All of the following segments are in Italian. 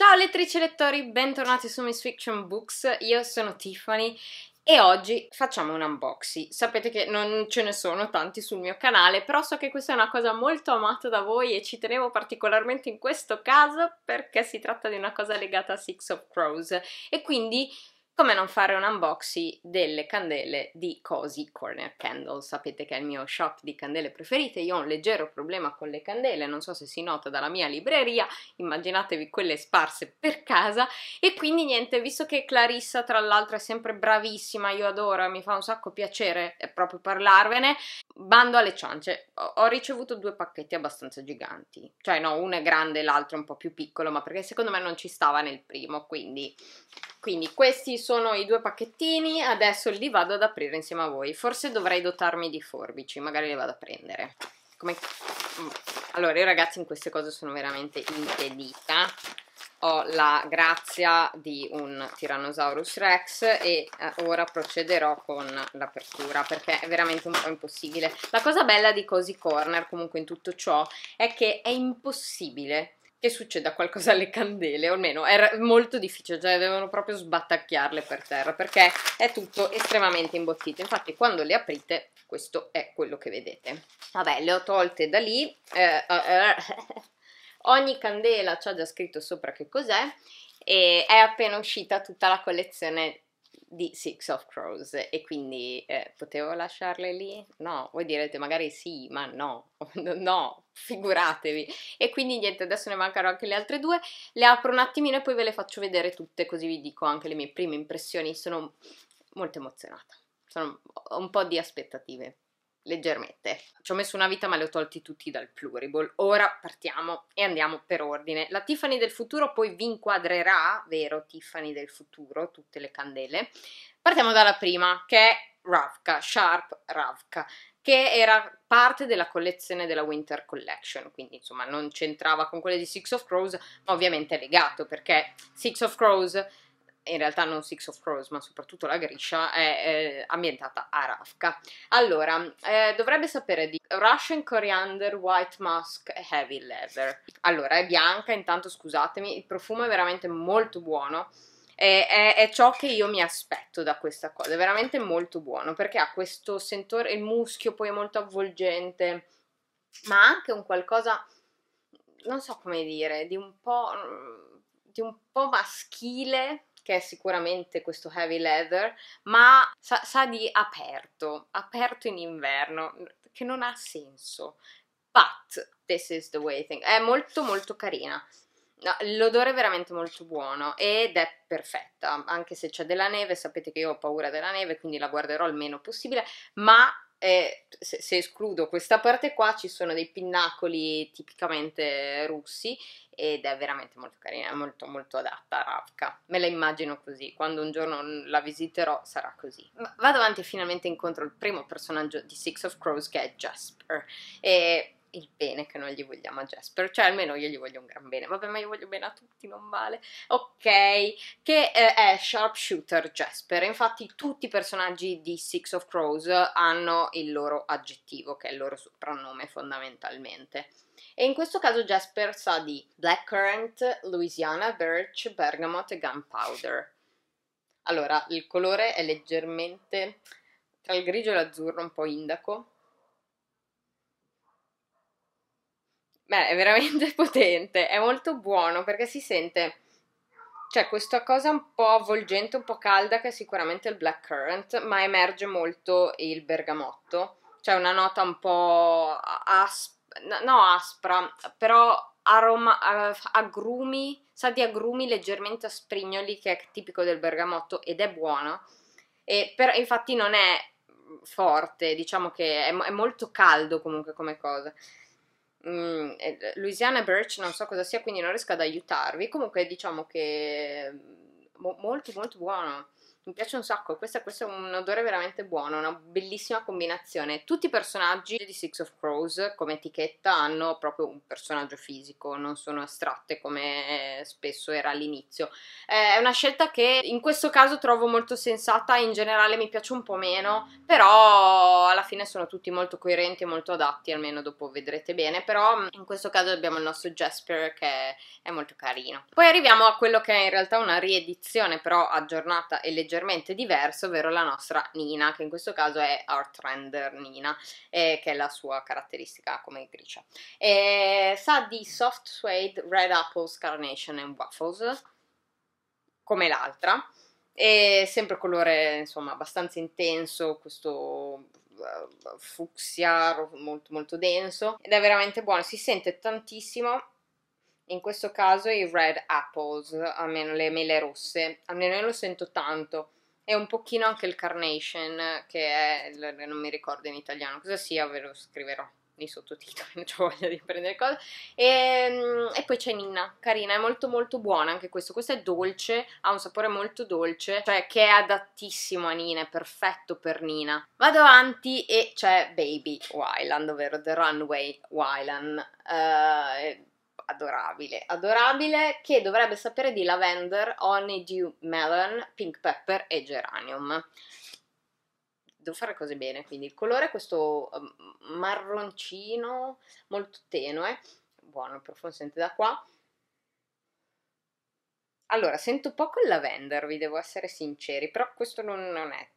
Ciao lettrici e lettori, bentornati su Miss Fiction Books, io sono Tiffany e oggi facciamo un unboxing. Sapete che non ce ne sono tanti sul mio canale, però so che questa è una cosa molto amata da voi e ci tenevo particolarmente in questo caso perché si tratta di una cosa legata a Six of Crows e quindi come non fare un unboxing delle candele di Cozy Corner Candle. Sapete che è il mio shop di candele preferite, io ho un leggero problema con le candele, non so se si nota dalla mia libreria, immaginatevi quelle sparse per casa e quindi niente, visto che Clarissa tra l'altro è sempre bravissima, io adoro, mi fa un sacco piacere eh, proprio parlarvene, bando alle ciance, ho ricevuto due pacchetti abbastanza giganti, cioè no, uno è grande e l'altro è un po' più piccolo, ma perché secondo me non ci stava nel primo, quindi, quindi questi sono i due pacchettini, adesso li vado ad aprire insieme a voi, forse dovrei dotarmi di forbici, magari le vado a prendere. Come... Mm. Allora, io ragazzi in queste cose sono veramente impedita, ho la grazia di un Tyrannosaurus Rex e eh, ora procederò con l'apertura perché è veramente un po' impossibile. La cosa bella di Cozy Corner comunque in tutto ciò è che è impossibile che succeda qualcosa alle candele, o almeno era molto difficile, cioè devono proprio sbattacchiarle per terra perché è tutto estremamente imbottito. Infatti, quando le aprite, questo è quello che vedete. Vabbè, le ho tolte da lì. Eh, eh, eh Ogni candela c'ha già scritto sopra che cos'è e è appena uscita tutta la collezione di Six of Crows e quindi eh, potevo lasciarle lì? No, voi direte magari sì, ma no, no, figuratevi. E quindi niente, adesso ne mancano anche le altre due, le apro un attimino e poi ve le faccio vedere tutte così vi dico anche le mie prime impressioni, sono molto emozionata, sono un po' di aspettative leggermente. Ci ho messo una vita ma le ho tolti tutti dal pluriball. Ora partiamo e andiamo per ordine. La Tiffany del futuro poi vi inquadrerà, vero Tiffany del futuro, tutte le candele. Partiamo dalla prima che è Ravka, Sharp Ravka, che era parte della collezione della Winter Collection, quindi insomma non c'entrava con quelle di Six of Crows, ma ovviamente è legato perché Six of Crows in realtà non Six of Crows, ma soprattutto la Grisha, è eh, ambientata a Rafka. Allora, eh, dovrebbe sapere di Russian Coriander, White Mask e Heavy Leather. Allora, è bianca, intanto scusatemi, il profumo è veramente molto buono. È, è, è, ciò che io mi aspetto da questa cosa, è veramente molto buono perché ha questo sentore, il muschio poi è molto avvolgente, ma anche un qualcosa, non so come dire, di un po', di un po maschile, che è sicuramente questo heavy leather, ma sa, sa di aperto, aperto in inverno, che non ha senso. But this is the way thing. È molto molto carina. No, l'odore è veramente molto buono ed è perfetta, anche se c'è della neve, sapete che io ho paura della neve, quindi la guarderò il meno possibile, ma e se, se, escludo questa parte qua ci sono dei pinnacoli tipicamente russi ed è veramente molto carina, è molto molto adatta a Ravka. Me la immagino così, quando un giorno la visiterò sarà così. vado avanti e finalmente incontro il primo personaggio di Six of Crows che è Jasper. E il bene che non gli vogliamo a Jasper, cioè almeno io gli voglio un gran bene, vabbè ma io voglio bene a tutti, non male, ok, che eh, è sharpshooter Jasper, infatti tutti i personaggi di Six of Crows hanno il loro aggettivo, che è il loro soprannome fondamentalmente. E in questo caso Jasper sa di Blackcurrant, Louisiana, Birch, Bergamot e Gunpowder. Allora, il colore è leggermente tra il grigio e l'azzurro, un po' indaco, Beh, è veramente potente, è molto buono perché si sente c'è cioè, questa cosa un po' avvolgente, un po' calda che è sicuramente il black currant, ma emerge molto il bergamotto. cioè una nota un po' aspra, no aspra, però aroma, eh, agrumi, sa di agrumi leggermente asprignoli che è tipico del bergamotto ed è buono. E per, infatti non è forte, diciamo che è, è molto caldo comunque come cosa. Mm, eh, Louisiana Birch non so cosa sia, quindi non riesco ad aiutarvi. Comunque diciamo che mm, mo- molto molto buono mi piace un sacco. Questo, questo, è un odore veramente buono, una bellissima combinazione. Tutti i personaggi di Six of Crows come etichetta hanno proprio un personaggio fisico, non sono astratte come spesso era all'inizio. Eh, è una scelta che in questo caso trovo molto sensata, in generale mi piace un po' meno, però alla fine sono tutti molto coerenti e molto adatti, almeno dopo vedrete bene. Però mm, in questo caso abbiamo il nostro Jasper che è molto carino. Poi arriviamo a quello che è in realtà una riedizione però aggiornata e leggera leggermente diverso, ovvero la nostra Nina, che in questo caso è Art Render Nina, eh, che è la sua caratteristica come gricia. Eh, sa di Soft Suede, Red Apples, Carnation and Waffles, come l'altra, e sempre colore insomma abbastanza intenso, questo eh, fucsia molto molto denso ed è veramente buono, si sente tantissimo in questo caso i red apples, almeno le mele rosse, almeno io lo sento tanto, e un pochino anche il carnation, che è, non mi ricordo in italiano cosa sia, ve lo scriverò nei sottotitoli, non ho voglia di prendere cose, e, ehm, e poi c'è Ninna, carina, è molto molto buona anche questo, questo è dolce, ha un sapore molto dolce, cioè che è adattissimo a Nina, è perfetto per Nina. Vado avanti e c'è Baby Wyland, ovvero The Runway Wyland, uh, eh, adorabile, adorabile, che dovrebbe sapere di lavender, honeydew melon, pink pepper e geranium. Devo fare cose bene, quindi il colore è questo um, marroncino molto tenue, buono, il profumo sente da qua. Allora, sento poco il lavender, vi devo essere sinceri, però questo non, non è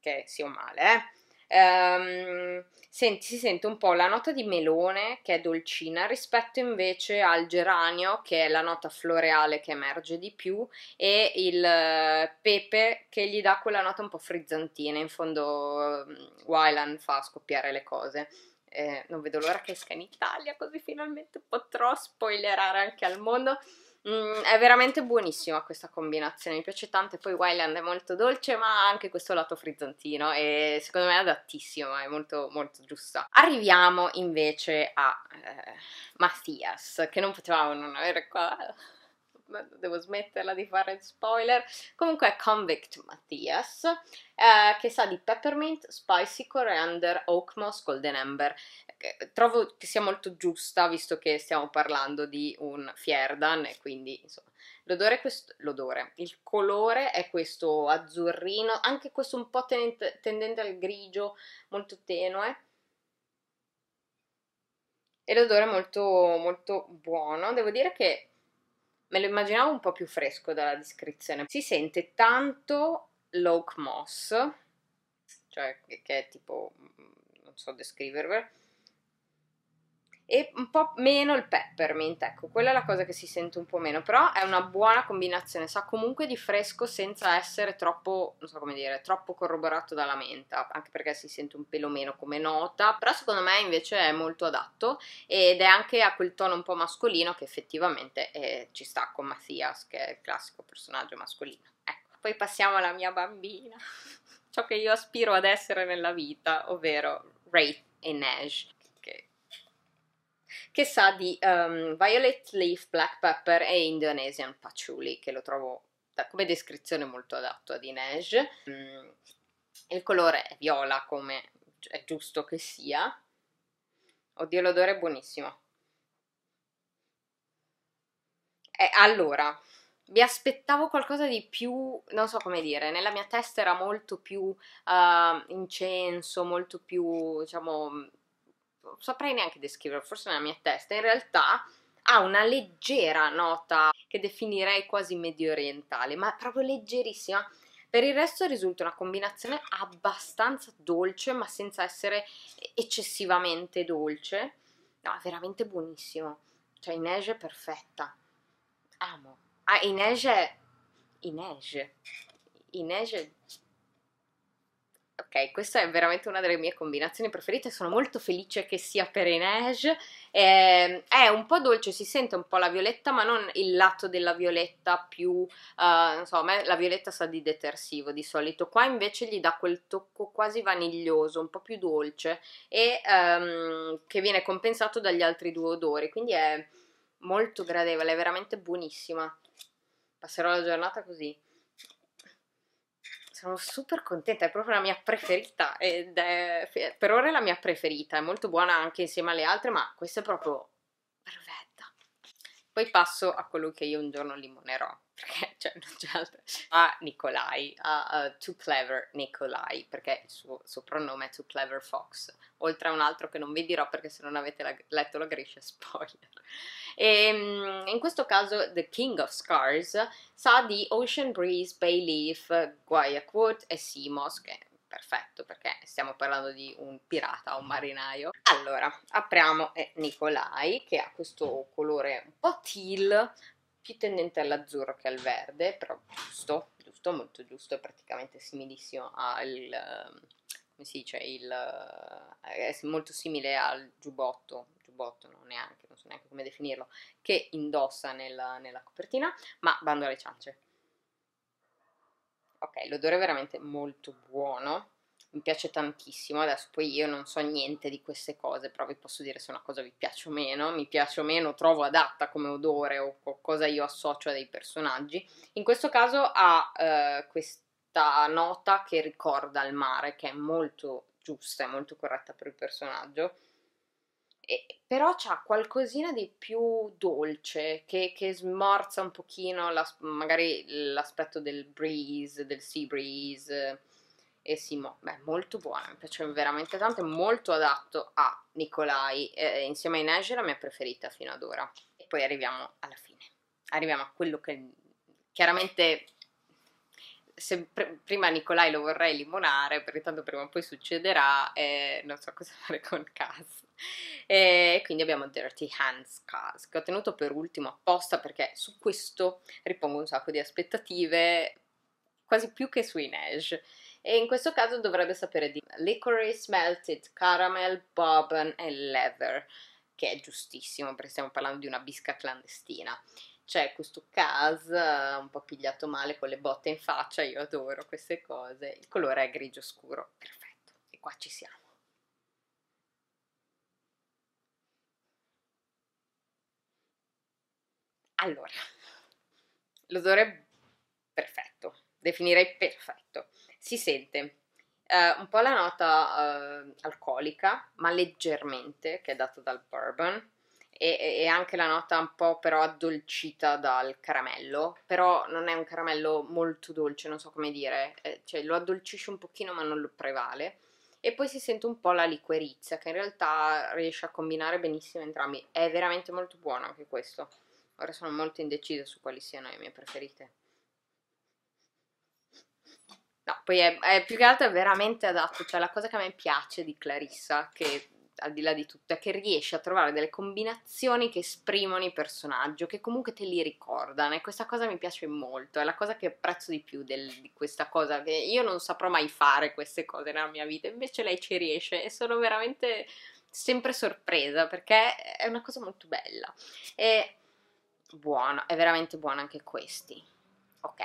che sia male, eh Um, senti, si sente un po' la nota di melone che è dolcina rispetto invece al geranio che è la nota floreale che emerge di più e il eh, pepe che gli dà quella nota un po' frizzantina. In fondo mm, Wyland fa scoppiare le cose. Eh, non vedo l'ora che esca in Italia così finalmente potrò spoilerare anche al mondo. Mm, è veramente buonissima questa combinazione, mi piace tanto. E poi Wildland è molto dolce, ma ha anche questo lato frizzantino. E secondo me è adattissima, è molto, molto giusta. Arriviamo invece a eh, Mathias, che non potevamo non avere qua devo smetterla di fare spoiler. Comunque è Convict Mattias, eh, che sa di peppermint, spicy coriander, oak moss, golden amber. Eh, trovo che sia molto giusta, visto che stiamo parlando di un Fierdan, e quindi insomma... L'odore è questo, l'odore, il colore è questo azzurrino, anche questo un po' tenente, tendente al grigio, molto tenue e l'odore è molto, molto buono. Devo dire che Me lo immaginavo un po' più fresco dalla descrizione. Si sente tanto l'oak moss, cioè che è tipo, mm, non so descrivervelo, e un po' meno il peppermint, ecco, quella è la cosa che si sente un po' meno, però è una buona combinazione, sa comunque di fresco senza essere troppo, non so come dire, troppo corroborato dalla menta, anche perché si sente un pelo meno come nota, però secondo me invece è molto adatto ed è anche a quel tono un po' mascolino che effettivamente eh, ci sta con Mathias, che è il classico personaggio mascolino. Ecco, poi passiamo alla mia bambina, ciò che io aspiro ad essere nella vita, ovvero Ray e Nash che sa di um, Violet Leaf Black Pepper e Indonesian Patchouli, che lo trovo da, come descrizione molto adatto a Dinesh. Mm, il colore è viola come è giusto che sia. Oddio, l'odore è buonissimo. Eh, allora, mi aspettavo qualcosa di più, non so come dire, nella mia testa era molto più uh, incenso, molto più, diciamo, saprei neanche descriverlo, forse nella mia testa, in realtà ha una leggera nota che definirei quasi medio orientale, ma proprio leggerissima. Per il resto risulta una combinazione abbastanza dolce, ma senza essere eccessivamente dolce. No, veramente buonissimo. Cioè, Inej è perfetta. Amo. Ah, Inej è... Inej. Inej ok, questa è veramente una delle mie combinazioni preferite, sono molto felice che sia per Enege, eh, è un po' dolce, si sente un po' la violetta, ma non il lato della violetta più, uh, non la violetta sa di detersivo di solito, qua invece gli dà quel tocco quasi vaniglioso, un po' più dolce, e um, che viene compensato dagli altri due odori, quindi è molto gradevole, è veramente buonissima, passerò la giornata così sono super contenta, è proprio la mia preferita ed è per ora è la mia preferita, è molto buona anche insieme alle altre, ma questa è proprio perfetta. Poi passo a quello che io un giorno limonerò perché cioè, non c'è altro, a Nikolai, a uh, Too Clever Nikolai, perché il suo soprannome è Too Clever Fox, oltre a un altro che non vi dirò perché se non avete la, letto la Grisha spoiler. E, ehm, in questo caso The King of Scars sa di Ocean Breeze, Bayleaf, Guayaquil e Simos, che è perfetto perché stiamo parlando di un pirata un marinaio. Allora, apriamo eh, Nicolai che ha questo colore un po' teal più tendente all'azzurro che al verde, però giusto, giusto, molto giusto, è praticamente similissimo al, ehm, come si dice, il, eh, è molto simile al giubbotto, giubbotto no, neanche, non so neanche come definirlo, che indossa nella, nella copertina, ma bando alle ciance. Ok, l'odore è veramente molto buono, mi piace tantissimo, adesso poi io non so niente di queste cose, però vi posso dire se una cosa vi piace o meno, mi piace o meno, trovo adatta come odore o, cosa io associo a dei personaggi. In questo caso ha eh, questa nota che ricorda il mare, che è molto giusta, è molto corretta per il personaggio. E, però c'ha qualcosina di più dolce che, che smorza un pochino la, magari l'aspetto del breeze, del sea breeze, e Simo, Beh, molto buona, mi piace veramente tanto, è molto adatto a Nicolai. Eh, insieme a Inej la mia preferita fino ad ora. E poi arriviamo alla fine. Arriviamo a quello che chiaramente se pr prima Nicolai lo vorrei limonare perché tanto prima o poi succederà e eh, non so cosa fare con Cas e quindi abbiamo Dirty Hands Cas che ho tenuto per ultimo apposta perché su questo ripongo un sacco di aspettative quasi più che su Inej e in questo caso dovrebbe sapere di licorice, melted caramel, bourbon e leather, che è giustissimo perché stiamo parlando di una bisca clandestina. C'è questo Kaz eh, un po' pigliato male con le botte in faccia, io adoro queste cose. Il colore è grigio scuro, perfetto. E qua ci siamo. Allora, l'odore è perfetto, definirei perfetto si sente eh, un po' la nota eh, alcolica, ma leggermente, che è data dal bourbon, e, e, anche la nota un po' però addolcita dal caramello, però non è un caramello molto dolce, non so come dire, eh, cioè lo addolcisce un pochino ma non lo prevale. E poi si sente un po' la liquerizia, che in realtà riesce a combinare benissimo entrambi. È veramente molto buono anche questo. Ora sono molto indecisa su quali siano le mie preferite. No, poi è, è, più che altro è veramente adatto, cioè la cosa che a me piace di Clarissa, che al di là di tutto, è che riesce a trovare delle combinazioni che esprimono i personaggi, che comunque te li ricordano e questa cosa mi piace molto, è la cosa che apprezzo di più del, di questa cosa, che io non saprò mai fare queste cose nella mia vita, invece lei ci riesce e sono veramente sempre sorpresa perché è una cosa molto bella e buono, è veramente buono anche questi. Ok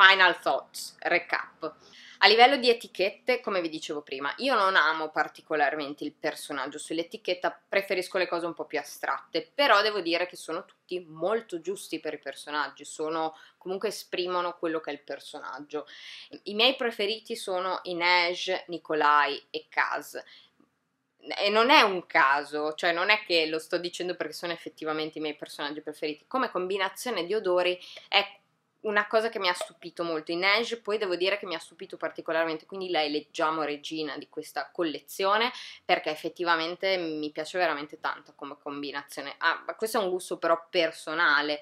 final thoughts, recap. A livello di etichette, come vi dicevo prima, io non amo particolarmente il personaggio sull'etichetta, preferisco le cose un po' più astratte, però devo dire che sono tutti molto giusti per i personaggi, sono, comunque esprimono quello che è il personaggio. I miei preferiti sono Inej, Nikolai e Kaz. E non è un caso, cioè non è che lo sto dicendo perché sono effettivamente i miei personaggi preferiti, come combinazione di odori è una cosa che mi ha stupito molto. Inej poi devo dire che mi ha stupito particolarmente, quindi la eleggiamo regina di questa collezione perché effettivamente mi piace veramente tanto come combinazione. Ah, questo è un gusto però personale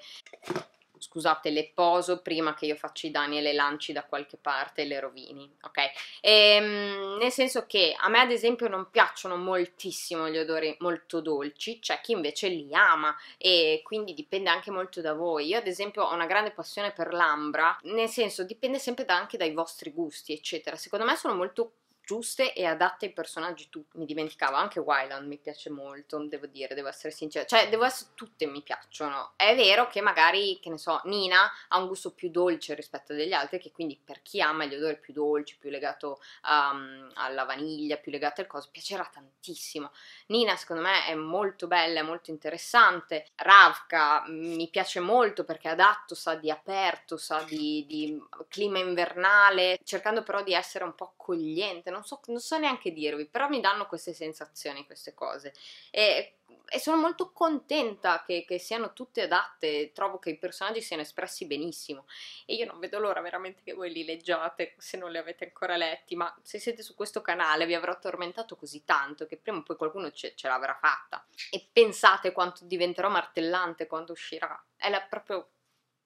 scusate, le poso prima che io faccia i danni e le lanci da qualche parte e le rovini, ok? E, ehm, nel senso che a me ad esempio non piacciono moltissimo gli odori molto dolci, c'è chi invece li ama e quindi dipende anche molto da voi. Io ad esempio ho una grande passione per l'ambra, nel senso dipende sempre da, anche dai vostri gusti, eccetera. Secondo me sono molto giuste e adatte ai personaggi tutti. Mi dimenticavo, anche Wyland mi piace molto, devo dire, devo essere sincera. Cioè, devo essere, tutte mi piacciono. È vero che magari, che ne so, Nina ha un gusto più dolce rispetto agli altri, che quindi per chi ama gli odori più dolci, più legato um, alla vaniglia, più legato al coso, piacerà tantissimo. Nina, secondo me, è molto bella, è molto interessante. Ravka mm, mi piace molto perché è adatto, sa di aperto, sa di, di clima invernale, cercando però di essere un po' accogliente, non non so, non so neanche dirvi, però mi danno queste sensazioni, queste cose. E, e sono molto contenta che, che, siano tutte adatte, trovo che i personaggi siano espressi benissimo. E io non vedo l'ora veramente che voi li leggiate, se non li avete ancora letti, ma se siete su questo canale vi avrò tormentato così tanto che prima o poi qualcuno ce, ce l'avrà fatta. E pensate quanto diventerò martellante quando uscirà. È la proprio...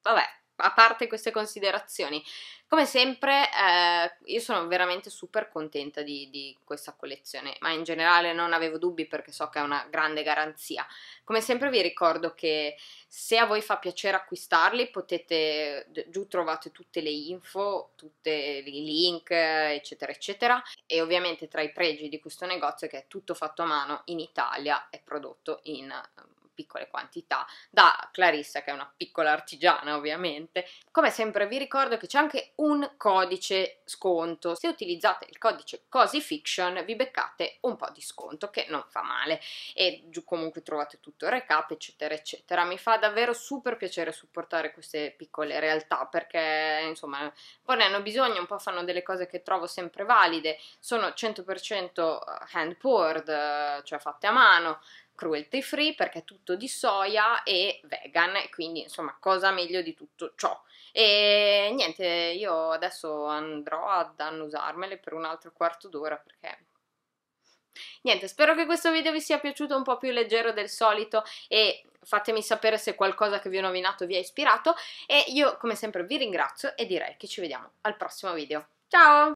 vabbè, a parte queste considerazioni, come sempre eh, io sono veramente super contenta di, di, questa collezione, ma in generale non avevo dubbi perché so che è una grande garanzia. Come sempre vi ricordo che se a voi fa piacere acquistarli potete, giù trovate tutte le info, tutti i link eccetera eccetera e ovviamente tra i pregi di questo negozio è che è tutto fatto a mano in Italia è prodotto in piccole quantità da Clarissa che è una piccola artigiana ovviamente. Come sempre vi ricordo che c'è anche un codice sconto, se utilizzate il codice COSIFICTION vi beccate un po' di sconto che non fa male e giù comunque trovate tutto il recap eccetera eccetera. Mi fa davvero super piacere supportare queste piccole realtà perché insomma poi ne hanno bisogno, un po' fanno delle cose che trovo sempre valide, sono 100% hand poured, cioè fatte a mano, cruelty free perché è tutto di soia e vegan quindi insomma cosa meglio di tutto ciò e niente io adesso andrò ad annusarmele per un altro quarto d'ora perché Niente, spero che questo video vi sia piaciuto un po' più leggero del solito e fatemi sapere se qualcosa che vi ho nominato vi ha ispirato e io come sempre vi ringrazio e direi che ci vediamo al prossimo video. Ciao!